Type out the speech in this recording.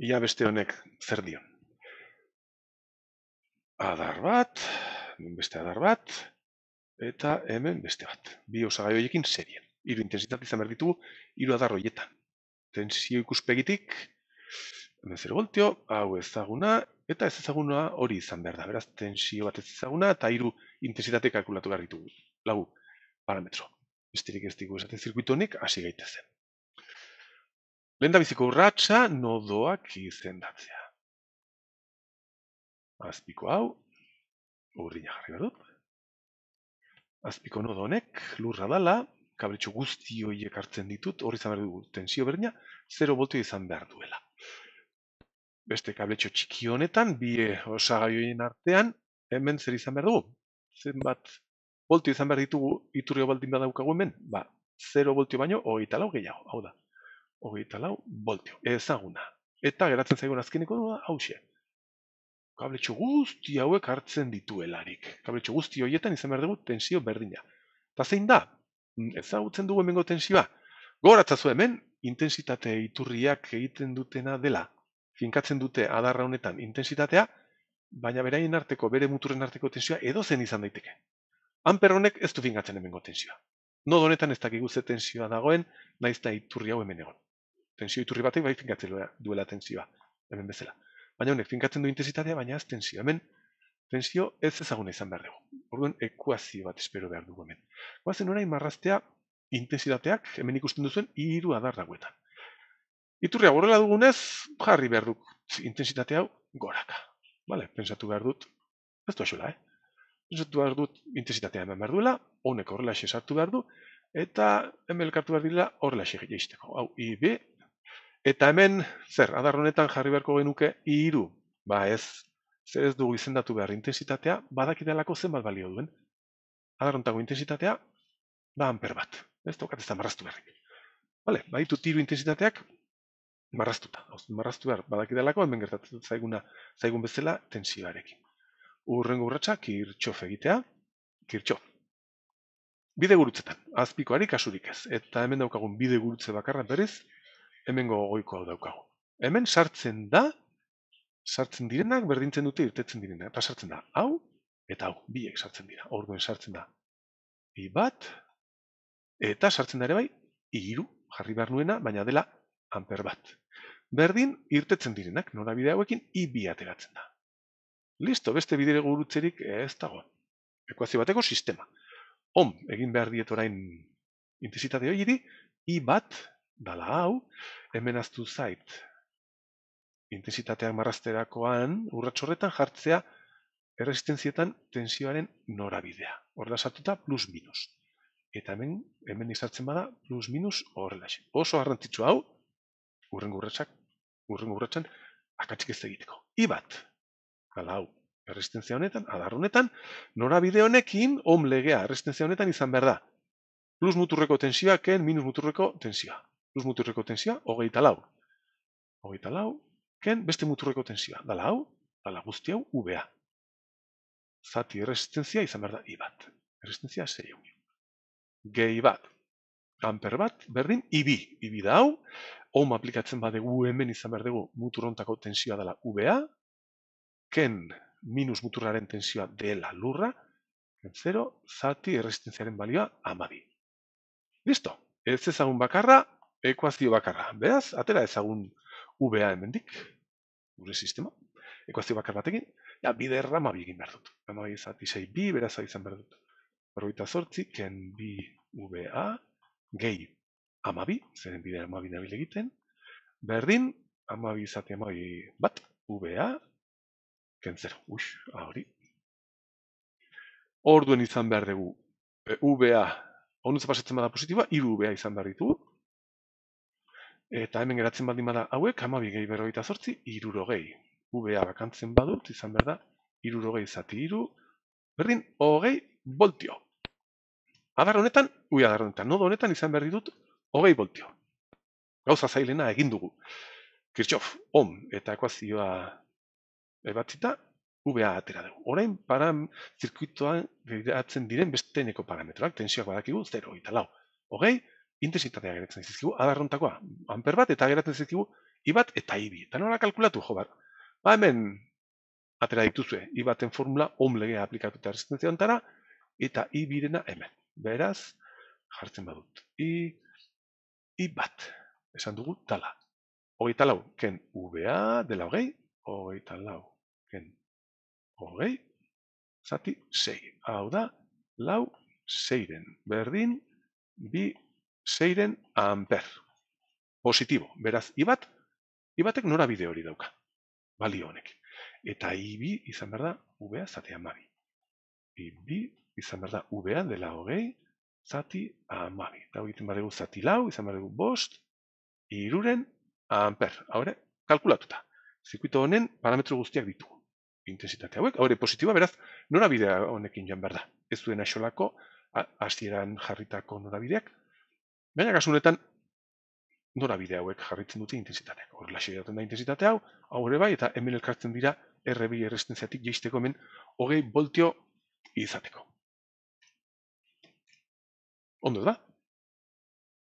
Ia beste honek zer dio. Adar bat, beste adar bat, eta hemen beste bat. Bi osagai horiekin serien. Iru intensitate izan berditu, iru adar horietan. Tensio ikuspegitik, hemen zer voltio, hau ezaguna, eta ez ezaguna hori izan behar da. Beraz, tensio bat ezaguna, eta iru intensitate kalkulatu behar ditugu. Lagu, parametro. Besterik ez dugu esaten honik, hasi gaitezen. Lenda biziko urratxa, nodoak izendatzea. Azpiko hau, urri jarri badut. Azpiko nodo honek, lurra dala, kabritxo guztioiek hartzen ditut, horri zan behar dugu tensio berdina, 0 voltio izan behar duela. Beste kabletxo txiki honetan, bi osagai artean, hemen zer izan behar dugu. Zer bat, voltio izan behar ditugu, iturri baldin badaukagu hemen, ba, 0 voltio baino, hori talau gehiago, hau da, hogeita lau, voltio, ezaguna. Eta geratzen zaigun azkeneko da, hausia. Kabletxo guzti hauek hartzen dituelarik. Kabletxo guzti hoietan izan behar dugu tensio berdina. Eta zein da, hmm, ezagutzen dugu emengo tensioa. Goratzazu hemen, intensitate iturriak egiten dutena dela. Finkatzen dute adarra honetan intensitatea, baina berain arteko, bere muturen arteko tensioa zen izan daiteke. Amper honek ez du finkatzen emengo tensioa. Nodo honetan ez dakigu ze tensioa dagoen, naiz da iturri hau hemen egon tensio iturri batek bai finkatzen duela tensioa, hemen bezala. Baina honek finkatzen du intensitatea, baina ez tensio. Hemen tensio ez ezaguna izan behar dugu. Orduan ekuazio bat espero behar dugu hemen. Guazen orain marraztea intensitateak hemen ikusten duzuen hiru adar dagoetan. Iturria horrela dugunez, jarri behar duk intensitate hau goraka. Bale, pensatu behar dut, ez du eh? Pensatu behar dut intensitatea hemen behar duela, honek horrela esartu behar du, eta hemen elkartu behar dira horrela esik gehiagisteko. Hau, IB Eta hemen, zer, adar honetan jarri beharko genuke, iru, ba ez, zer ez dugu izendatu behar intensitatea, badakidalako zenbat balio duen. Adar honetako intensitatea, ba amper bat, ez tokat ez da marraztu beharrik. Bale, baitut tiru intensitateak, marraztuta, hauz, marraztu behar, badakidalako, hemen gertatzen zaiguna, zaigun bezala, tensioarekin. Urrengo urratxa, kirtxof egitea, kirtxo. Bide gurutzetan, azpikoari kasurik ez, eta hemen daukagun bide gurutze bakarra berez, Hemen gogoiko hau daukago. Hemen sartzen da, sartzen direnak, berdintzen dute, irtetzen direnak, eta sartzen da, hau, eta hau, biek sartzen dira, orduen sartzen da, bi bat, eta sartzen da ere bai, iru, jarri behar baina dela, amper bat. Berdin, irtetzen direnak, nora bidea hauekin, i bi ateratzen da. Listo, beste bidere gurutzerik ez dago. Ekuazio bateko sistema. Om, egin behar dietorain orain intensitate hori di, i bat dala hau, hemen aztu zait, intensitateak marrazterakoan, urratxorretan jartzea, erresistenzietan tensioaren norabidea. Horrela sartuta, plus minus. Eta hemen, hemen izartzen bada, plus minus horrela. Oso garrantzitsu hau, urren urratsak urren gurratxan, akatzik ez egiteko. Ibat, dala hau, erresistenzia honetan, adar honetan, norabide honekin, omlegea legea, erresistenzia honetan izan behar da. Plus muturreko tensioa, ken minus muturreko tensioa plus muturreko tensioa, hogeita lau. Hogeita lau, ken beste muturreko tensioa, dala hau, dala guzti hau, ubea. Zati erresistenzia izan behar da, i bat. Erresistenzia zei hau. Gehi bat, amper bat, berdin, i Ibi da hau, hon aplikatzen badegu, hemen izan behar dugu, muturontako tensioa dala ubea, ken minus muturraren tensioa dela lurra, ken zero, zati erresistenziaren balioa, amabi. Listo, ez ezagun bakarra, ekuazio bakarra. Beraz, atera ezagun VA hemendik, gure sistema, ekuazio bakar batekin, ja, bide errama egin behar dut. Rama bi bi, beraz izan behar dut. Berroita sortzi, ken bi VA, gehi ama bi, zeren bide ama bi egiten, berdin, ama bi izati ama bi bat, VA, ken zer, ux, hori. Orduen izan behar dugu, e, eh, VA, onutza pasatzen bada positiba, iru UBA izan behar ditugu, Eta hemen geratzen baldin bada hauek, hamabi gehi berroita sortzi, irurogei. VA bakantzen badut, izan behar berda, irurogei zati iru, berdin, hogei voltio. Adar honetan, ui adar honetan, nodo honetan izan berdi dut, hogei voltio. Gauza zailena egin dugu. Kirchhoff, om, eta ekuazioa ebatzita, VA atera dugu. Orain, param, zirkuitoan gehiatzen diren beste parametroak, tensioak badakigu, 0, eta lau. Hogei, intensitatea geratzen zizkigu, adarrontakoa, amper bat, eta geratzen zizkigu, i bat, eta ibi. Eta nola kalkulatu, jo, bar. Ba hemen, atera dituzue, i baten formula, om legea aplikatu eta resistenzia ontara, eta i hemen. Beraz, jartzen badut. I, i bat, esan dugu, tala. Ogeita lau, ken ubea, dela hogei, ogeita lau, ken hogei, zati, sei. Hau da, lau, seiren, berdin, bi, seiren amper. Positibo. Beraz, ibat, ibatek nora bide hori dauka. Balio honek. Eta ibi izan behar da, ubea zati amabi. Ibi izan behar da, ubea dela hogei, zati amabi. Eta hori egiten badegu zati lau, izan behar dugu bost, iruren amper. Haure, kalkulatuta. Zirkuito honen parametro guztiak ditugu. Intensitate hauek, haure, positiboa, beraz, bidea honekin joan behar da. Ez duen aixolako, hasieran jarritako norabideak, Baina kasunetan, nora bide hauek jarritzen dute intensitateak. Hor, lasi da intensitate hau, hau ere bai, eta hemen elkartzen dira errebi erresistenziatik jeisteko hemen hogei voltio izateko. Ondo da,